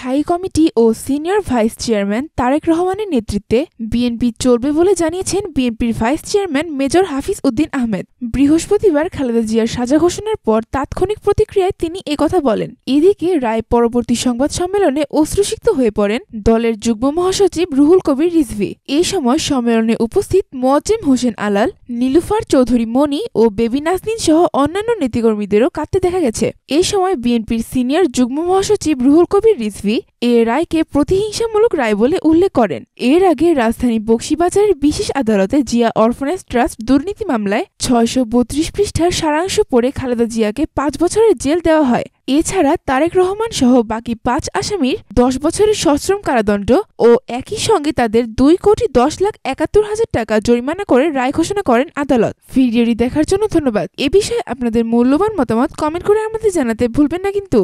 স্থায়ী কমিটি ও senior vice chairman Tarique রহমানের নেতৃত্বে বিএনপি চলবে বলে জানিয়েছেন বিএনপির vice chairman major Hafiz Uddin Ahmed বৃহস্পতিবার খালেদা জিয়ার সাজা ঘোষণার পর তাৎক্ষণিক প্রতিক্রিয়ায় তিনি একথা বলেন এদিকে রায় পরবর্তী সংবাদ সম্মেলনে অশ্রুসিক্ত হয়ে পড়েন দলের যুগ্ম মহাসচিব রুহুল কবির রিজভি এই সময় সম্মেলনে উপস্থিত মোয়াজিম হোসেন আলাল নীলুফার চৌধুরী মনি ও বেবি নাসনিন সহ অন্যান্য নীতিকর্মীদেরও কাঁদতে দেখা গেছে এ সময় বিএনপির সিনিয়র যুগ্ম মহাসচিব রুহুল কবির রিজভি নকভি এ রায়কে প্রতিহিংসামূলক রায় বলে উল্লেখ করেন এর আগে রাজধানী বক্সিবাজারের বিশেষ আদালতে জিয়া অরফানেজ ট্রাস্ট দুর্নীতি মামলায় ছয়শো বত্রিশ পৃষ্ঠার সারাংশ পড়ে খালেদা জিয়াকে পাঁচ বছরের জেল দেওয়া হয় এছাড়া তারেক রহমান সহ বাকি পাঁচ আসামির দশ বছরের সশ্রম কারাদণ্ড ও একই সঙ্গে তাদের দুই কোটি দশ লাখ একাত্তর হাজার টাকা জরিমানা করে রায় ঘোষণা করেন আদালত ভিডিওটি দেখার জন্য ধন্যবাদ এ বিষয়ে আপনাদের মূল্যবান মতামত কমেন্ট করে আমাদের জানাতে ভুলবেন না কিন্তু